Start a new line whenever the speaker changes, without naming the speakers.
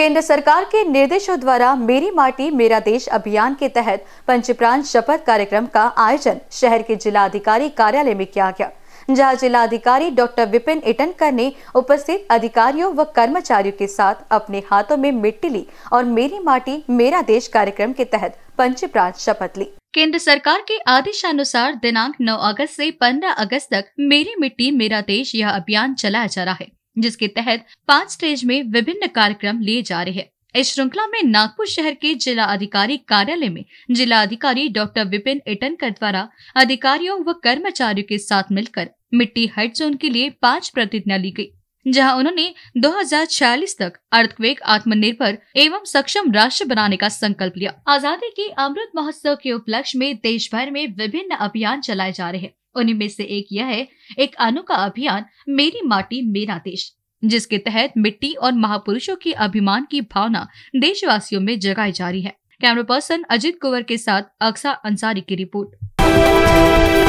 केंद्र सरकार के निर्देशों द्वारा मेरी माटी मेरा देश अभियान के तहत पंचप्राण शपथ कार्यक्रम का आयोजन शहर के जिलाधिकारी कार्यालय में किया गया जहां जिलाधिकारी डॉक्टर विपिन इटनकर ने उपस्थित अधिकारियों व कर्मचारियों के साथ अपने हाथों में मिट्टी ली और मेरी माटी मेरा देश कार्यक्रम के तहत पंचप्राण शपथ ली केंद्र सरकार के आदेशानुसार दिनांक 9 अगस्त से 15 अगस्त तक मेरी मिट्टी मेरा देश यह अभियान चलाया जा रहा है जिसके तहत पांच स्टेज में विभिन्न कार्यक्रम लिए जा रहे हैं इस श्रृंखला में नागपुर शहर के जिला अधिकारी कार्यालय में जिला अधिकारी डॉक्टर विपिन इटनकर द्वारा अधिकारियों व कर्मचारियों के साथ मिलकर मिट्टी हट जोन के लिए पांच प्रतिज्ञा ली गई जहां उन्होंने 2046 तक अर्थक्वेक आत्मनिर्भर एवं सक्षम राष्ट्र बनाने का संकल्प लिया आजादी के अमृत महोत्सव के उपलक्ष्य में देश भर में विभिन्न अभियान चलाए जा रहे हैं में से एक यह है एक अनोखा अभियान मेरी माटी मेरा देश जिसके तहत मिट्टी और महापुरुषों के अभिमान की भावना देशवासियों में जगाई जा रही है कैमरा पर्सन अजित कुंवर के साथ अक्सा अंसारी की रिपोर्ट